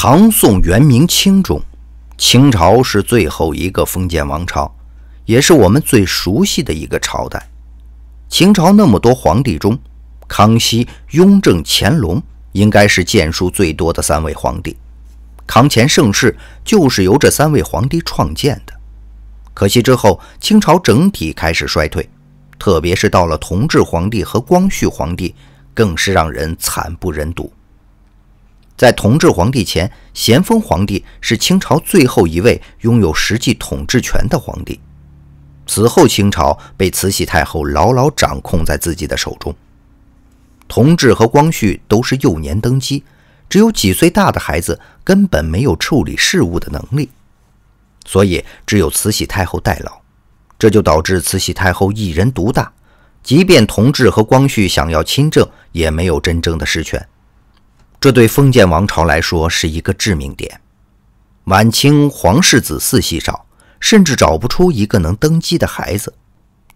唐宋元明清中，清朝是最后一个封建王朝，也是我们最熟悉的一个朝代。清朝那么多皇帝中，康熙、雍正、乾隆应该是建树最多的三位皇帝。康乾盛世就是由这三位皇帝创建的。可惜之后，清朝整体开始衰退，特别是到了同治皇帝和光绪皇帝，更是让人惨不忍睹。在同治皇帝前，咸丰皇帝是清朝最后一位拥有实际统治权的皇帝。此后，清朝被慈禧太后牢牢掌控在自己的手中。同治和光绪都是幼年登基，只有几岁大的孩子根本没有处理事务的能力，所以只有慈禧太后代劳。这就导致慈禧太后一人独大，即便同治和光绪想要亲政，也没有真正的实权。这对封建王朝来说是一个致命点。晚清皇室子嗣稀少，甚至找不出一个能登基的孩子。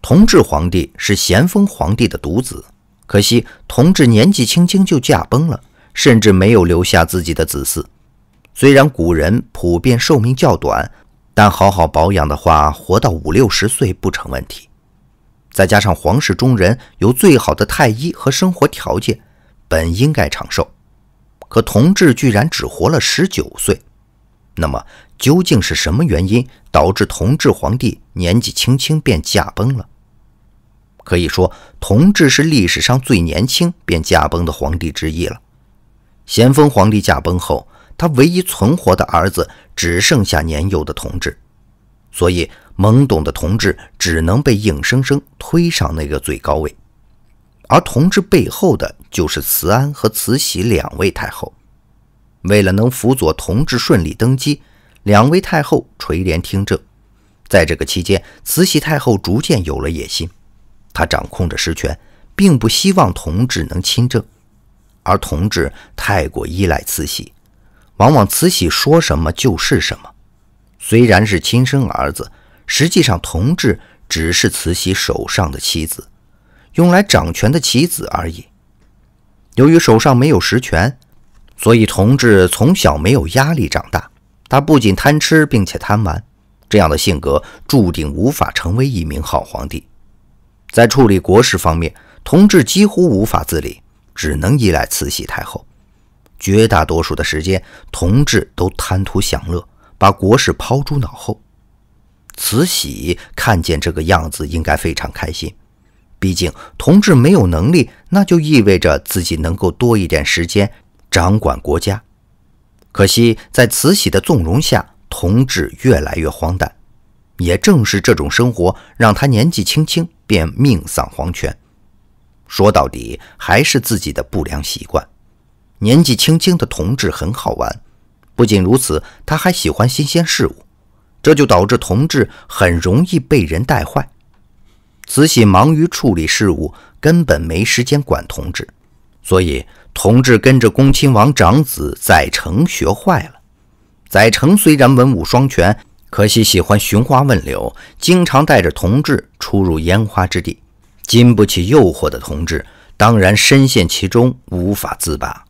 同治皇帝是咸丰皇帝的独子，可惜同治年纪轻轻就驾崩了，甚至没有留下自己的子嗣。虽然古人普遍寿命较短，但好好保养的话，活到五六十岁不成问题。再加上皇室中人有最好的太医和生活条件，本应该长寿。可同治居然只活了十九岁，那么究竟是什么原因导致同治皇帝年纪轻轻便驾崩了？可以说，同治是历史上最年轻便驾崩的皇帝之一了。咸丰皇帝驾崩后，他唯一存活的儿子只剩下年幼的同治，所以懵懂的同治只能被硬生生推上那个最高位。而同治背后的就是慈安和慈禧两位太后，为了能辅佐同治顺利登基，两位太后垂帘听政。在这个期间，慈禧太后逐渐有了野心，她掌控着实权，并不希望同治能亲政。而同治太过依赖慈禧，往往慈禧说什么就是什么。虽然是亲生儿子，实际上同治只是慈禧手上的棋子。用来掌权的棋子而已。由于手上没有实权，所以同治从小没有压力长大。他不仅贪吃，并且贪玩，这样的性格注定无法成为一名好皇帝。在处理国事方面，同治几乎无法自理，只能依赖慈禧太后。绝大多数的时间，同治都贪图享乐，把国事抛诸脑后。慈禧看见这个样子，应该非常开心。毕竟，同志没有能力，那就意味着自己能够多一点时间掌管国家。可惜，在慈禧的纵容下，同志越来越荒诞。也正是这种生活，让他年纪轻轻便命丧黄泉。说到底，还是自己的不良习惯。年纪轻轻的同志很好玩，不仅如此，他还喜欢新鲜事物，这就导致同志很容易被人带坏。慈禧忙于处理事务，根本没时间管同治，所以同治跟着恭亲王长子载诚学坏了。载诚虽然文武双全，可惜喜欢寻花问柳，经常带着同治出入烟花之地，经不起诱惑的同治当然深陷其中，无法自拔。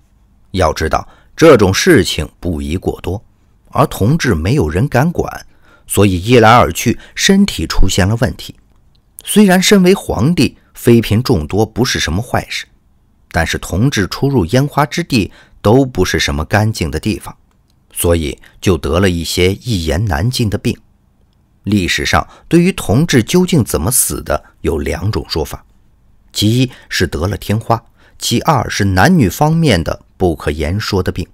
要知道这种事情不宜过多，而同治没有人敢管，所以一来二去，身体出现了问题。虽然身为皇帝，妃嫔众多不是什么坏事，但是同治出入烟花之地都不是什么干净的地方，所以就得了一些一言难尽的病。历史上对于同治究竟怎么死的有两种说法，其一是得了天花，其二是男女方面的不可言说的病。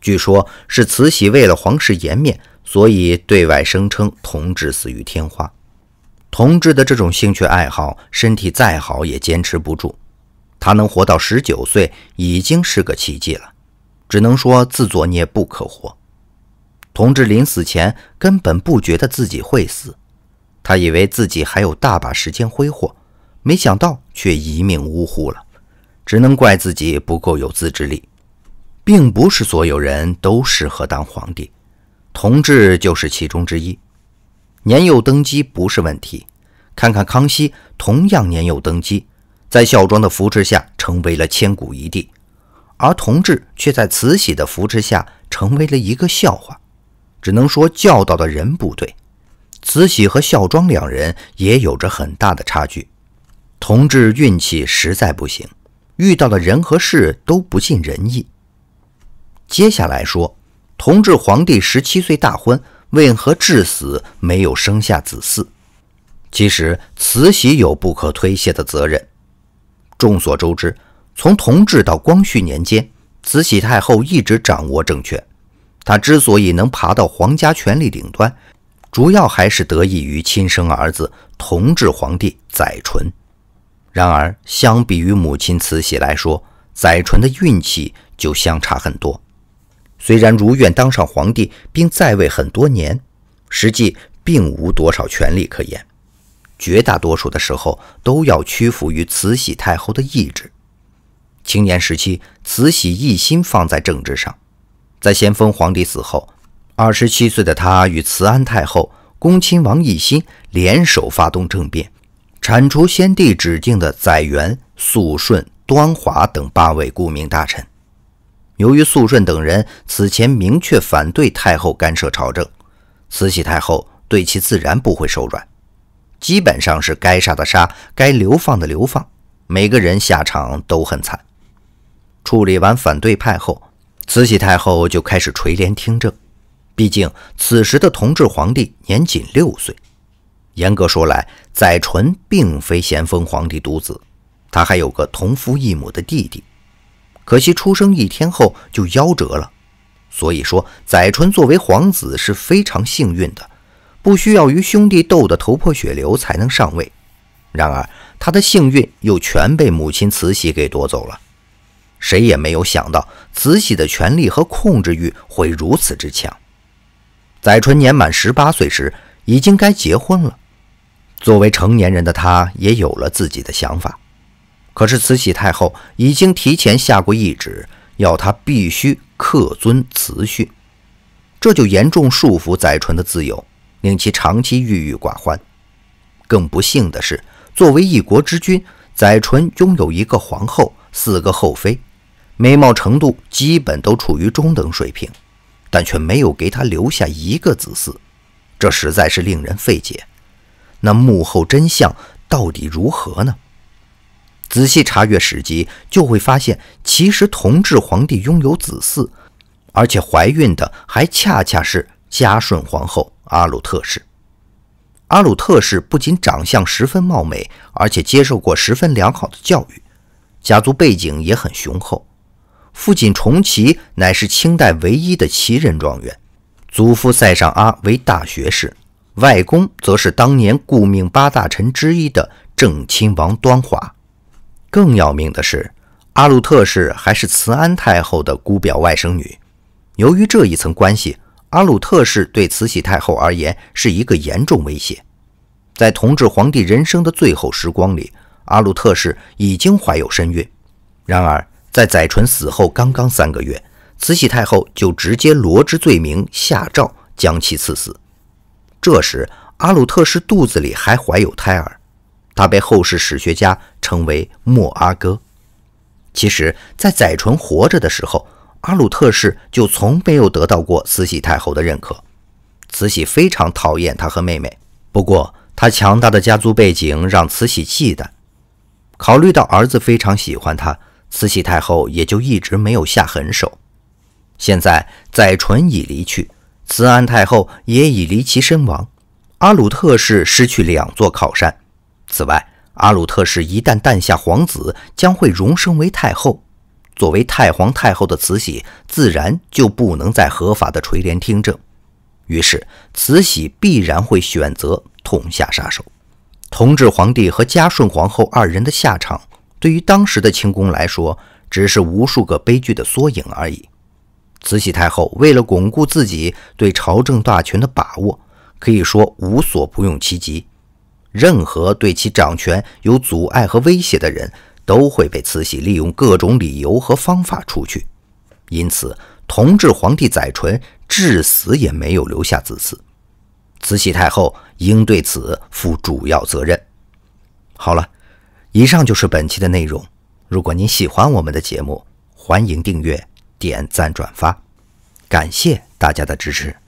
据说是慈禧为了皇室颜面，所以对外声称同治死于天花。同志的这种兴趣爱好，身体再好也坚持不住。他能活到十九岁已经是个奇迹了，只能说自作孽不可活。同志临死前根本不觉得自己会死，他以为自己还有大把时间挥霍，没想到却一命呜呼了，只能怪自己不够有自制力。并不是所有人都适合当皇帝，同志就是其中之一。年幼登基不是问题，看看康熙同样年幼登基，在孝庄的扶持下成为了千古一帝，而同治却在慈禧的扶持下成为了一个笑话，只能说教导的人不对。慈禧和孝庄两人也有着很大的差距，同治运气实在不行，遇到的人和事都不尽人意。接下来说，同治皇帝十七岁大婚。为何至死没有生下子嗣？其实慈禧有不可推卸的责任。众所周知，从同治到光绪年间，慈禧太后一直掌握政权。她之所以能爬到皇家权力顶端，主要还是得益于亲生儿子同治皇帝载淳。然而，相比于母亲慈禧来说，载淳的运气就相差很多。虽然如愿当上皇帝，并在位很多年，实际并无多少权力可言，绝大多数的时候都要屈服于慈禧太后的意志。青年时期，慈禧一心放在政治上，在咸丰皇帝死后，二十七岁的他与慈安太后、恭亲王奕欣联手发动政变，铲除先帝指定的载元、肃顺、端华等八位顾命大臣。由于肃顺等人此前明确反对太后干涉朝政，慈禧太后对其自然不会手软，基本上是该杀的杀，该流放的流放，每个人下场都很惨。处理完反对派后，慈禧太后就开始垂帘听政。毕竟此时的同治皇帝年仅六岁，严格说来，载淳并非咸丰皇帝独子，他还有个同父异母的弟弟。可惜出生一天后就夭折了，所以说载淳作为皇子是非常幸运的，不需要与兄弟斗得头破血流才能上位。然而他的幸运又全被母亲慈禧给夺走了，谁也没有想到慈禧的权力和控制欲会如此之强。载淳年满十八岁时，已经该结婚了，作为成年人的他，也有了自己的想法。可是慈禧太后已经提前下过懿旨，要他必须恪遵慈训，这就严重束缚载淳的自由，令其长期郁郁寡欢。更不幸的是，作为一国之君，载淳拥有一个皇后、四个后妃，美貌程度基本都处于中等水平，但却没有给他留下一个子嗣，这实在是令人费解。那幕后真相到底如何呢？仔细查阅史籍，就会发现，其实同治皇帝拥有子嗣，而且怀孕的还恰恰是嘉顺皇后阿鲁特氏。阿鲁特氏不仅长相十分貌美，而且接受过十分良好的教育，家族背景也很雄厚。父亲崇绮乃是清代唯一的旗人状元，祖父塞尚阿为大学士，外公则是当年顾命八大臣之一的正亲王端华。更要命的是，阿鲁特氏还是慈安太后的姑表外甥女。由于这一层关系，阿鲁特氏对慈禧太后而言是一个严重威胁。在同治皇帝人生的最后时光里，阿鲁特氏已经怀有身孕。然而，在载淳死后刚刚三个月，慈禧太后就直接罗织罪名，下诏将其赐死。这时，阿鲁特氏肚子里还怀有胎儿。他被后世史学家称为莫阿哥。其实，在载淳活着的时候，阿鲁特氏就从没有得到过慈禧太后的认可。慈禧非常讨厌他和妹妹，不过他强大的家族背景让慈禧忌惮。考虑到儿子非常喜欢他，慈禧太后也就一直没有下狠手。现在载淳已离去，慈安太后也已离奇身亡，阿鲁特氏失去两座靠山。此外，阿鲁特氏一旦诞下皇子，将会荣升为太后。作为太皇太后的慈禧，自然就不能再合法的垂帘听政。于是，慈禧必然会选择痛下杀手。同治皇帝和嘉顺皇后二人的下场，对于当时的清宫来说，只是无数个悲剧的缩影而已。慈禧太后为了巩固自己对朝政大权的把握，可以说无所不用其极。任何对其掌权有阻碍和威胁的人，都会被慈禧利用各种理由和方法除去。因此，同治皇帝载淳至死也没有留下子嗣，慈禧太后应对此负主要责任。好了，以上就是本期的内容。如果您喜欢我们的节目，欢迎订阅、点赞、转发，感谢大家的支持。